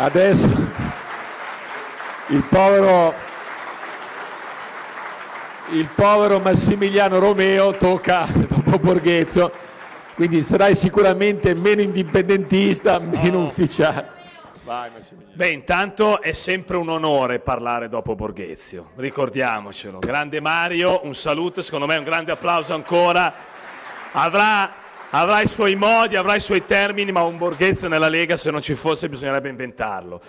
Adesso il povero, il povero Massimiliano Romeo tocca dopo Borghezzo, quindi sarai sicuramente meno indipendentista, meno oh. ufficiale. Vai, Beh, intanto è sempre un onore parlare dopo Borghezio, ricordiamocelo. Grande Mario, un saluto, secondo me un grande applauso ancora. Avrà avrà i suoi modi, avrà i suoi termini, ma un borghese nella Lega se non ci fosse bisognerebbe inventarlo.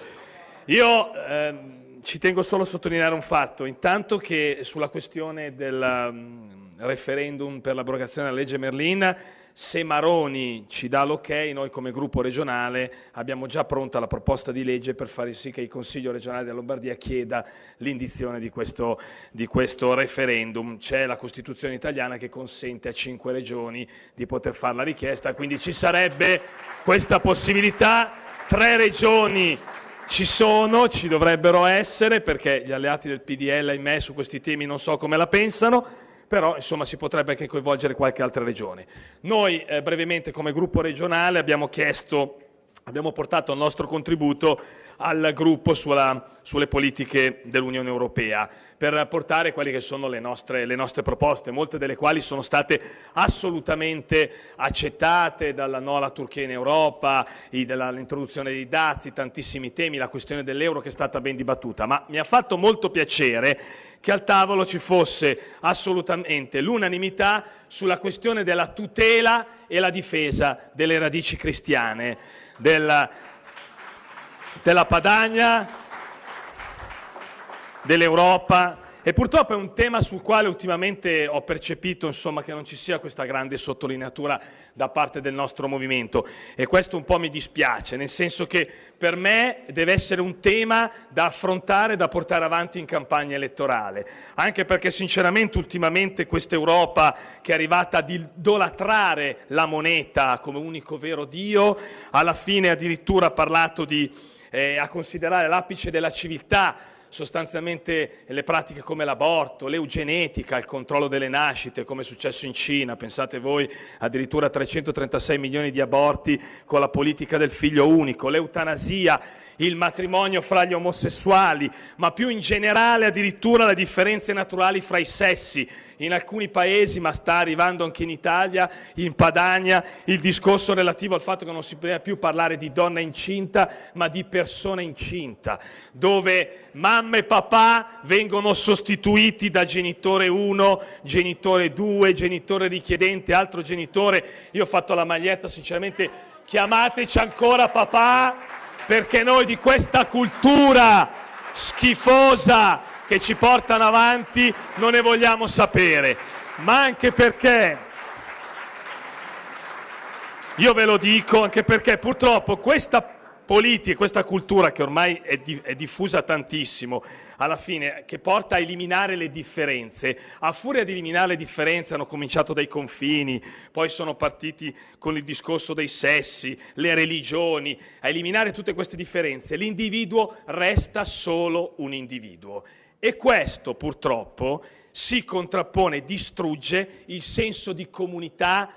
Io ehm, ci tengo solo a sottolineare un fatto, intanto che sulla questione del um, referendum per l'abrogazione della legge Merlina... Se Maroni ci dà l'ok, noi come gruppo regionale abbiamo già pronta la proposta di legge per fare sì che il Consiglio regionale della Lombardia chieda l'indizione di questo, di questo referendum. C'è la Costituzione italiana che consente a cinque regioni di poter fare la richiesta, quindi ci sarebbe questa possibilità. Tre regioni ci sono, ci dovrebbero essere, perché gli alleati del PDL, ahimè, su questi temi non so come la pensano però insomma si potrebbe anche coinvolgere qualche altra regione. Noi eh, brevemente come gruppo regionale abbiamo chiesto abbiamo portato il nostro contributo al gruppo sulla, sulle politiche dell'Unione Europea per portare quelle che sono le nostre, le nostre, proposte, molte delle quali sono state assolutamente accettate dalla no alla Turchia in Europa, l'introduzione dei dazi, tantissimi temi, la questione dell'euro che è stata ben dibattuta, ma mi ha fatto molto piacere che al tavolo ci fosse assolutamente l'unanimità sulla questione della tutela e la difesa delle radici cristiane della, della Padania, dell'Europa e purtroppo è un tema sul quale ultimamente ho percepito insomma, che non ci sia questa grande sottolineatura da parte del nostro movimento e questo un po' mi dispiace, nel senso che per me deve essere un tema da affrontare, da portare avanti in campagna elettorale, anche perché sinceramente ultimamente questa Europa che è arrivata ad idolatrare la moneta come unico vero Dio, alla fine addirittura ha parlato di, eh, a considerare l'apice della civiltà sostanzialmente le pratiche come l'aborto, l'eugenetica, il controllo delle nascite, come è successo in Cina, pensate voi addirittura 336 milioni di aborti con la politica del figlio unico, l'eutanasia, il matrimonio fra gli omosessuali, ma più in generale addirittura le differenze naturali fra i sessi. In alcuni paesi, ma sta arrivando anche in Italia, in Padania, il discorso relativo al fatto che non si deve più parlare di donna incinta, ma di persona incinta, dove mamma mamma e papà vengono sostituiti da genitore 1, genitore 2, genitore richiedente, altro genitore. Io ho fatto la maglietta, sinceramente, chiamateci ancora papà, perché noi di questa cultura schifosa che ci portano avanti non ne vogliamo sapere, ma anche perché io ve lo dico anche perché purtroppo questa politi questa cultura che ormai è, di, è, diffusa tantissimo, alla fine, che porta a eliminare le differenze. A furia di eliminare le differenze hanno cominciato dai confini, poi sono partiti con il discorso dei sessi, le religioni, a eliminare tutte queste differenze. L'individuo resta solo un individuo. E questo purtroppo si contrappone, distrugge il senso di comunità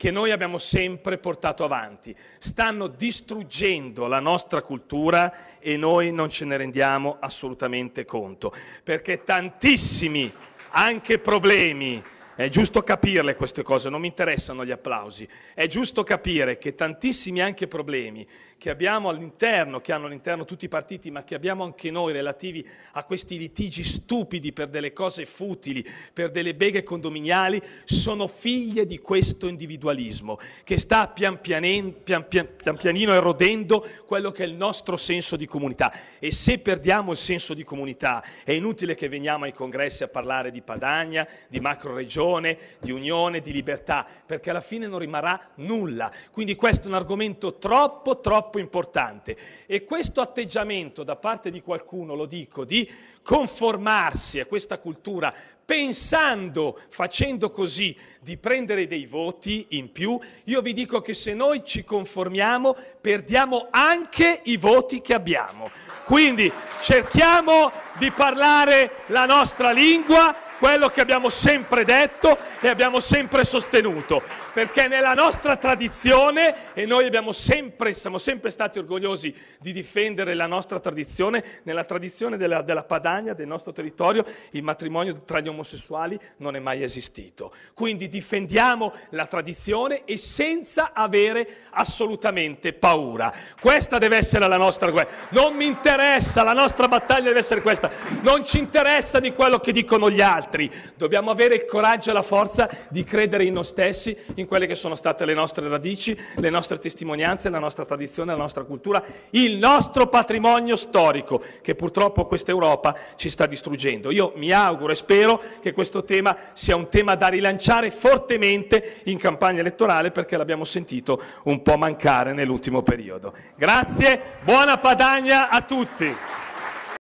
che noi abbiamo sempre portato avanti. Stanno distruggendo la nostra cultura e noi non ce ne rendiamo assolutamente conto, perché tantissimi anche problemi è giusto capirle queste cose, non mi interessano gli applausi. È giusto capire che tantissimi anche problemi che abbiamo all'interno, che hanno all'interno tutti i partiti, ma che abbiamo anche noi relativi a questi litigi stupidi per delle cose futili, per delle beghe condominiali, sono figlie di questo individualismo che sta pian, pianen, pian, pian, pian pianino erodendo quello che è il nostro senso di comunità. E se perdiamo il senso di comunità, è inutile che veniamo ai congressi a parlare di Padania, di macro regioni, coesione, di unione, di libertà, perché alla fine non rimarrà nulla. Quindi questo è un argomento troppo, troppo importante. E questo atteggiamento da parte di qualcuno, lo dico, di conformarsi a questa cultura pensando, facendo così, di prendere dei voti in più, io vi dico che se noi ci conformiamo perdiamo anche i voti che abbiamo. Quindi cerchiamo di parlare la nostra lingua, quello che abbiamo sempre detto e abbiamo sempre sostenuto perché nella nostra tradizione, e noi sempre, siamo sempre stati orgogliosi di difendere la nostra tradizione, nella tradizione della, della Padania, del nostro territorio, il matrimonio tra gli omosessuali non è mai esistito. Quindi difendiamo la tradizione e senza avere assolutamente paura. Questa deve essere la nostra guerra. Non mi interessa, la nostra battaglia deve essere questa. Non ci interessa di quello che dicono gli altri. Dobbiamo avere il coraggio e la forza di credere in noi stessi, in quelle che sono state le nostre radici, le nostre testimonianze, la nostra tradizione, la nostra cultura, il nostro patrimonio storico che purtroppo questa Europa ci sta distruggendo. Io mi auguro e spero che questo tema sia un tema da rilanciare fortemente in campagna elettorale perché l'abbiamo sentito un po' mancare nell'ultimo periodo. Grazie, buona Padagna a tutti.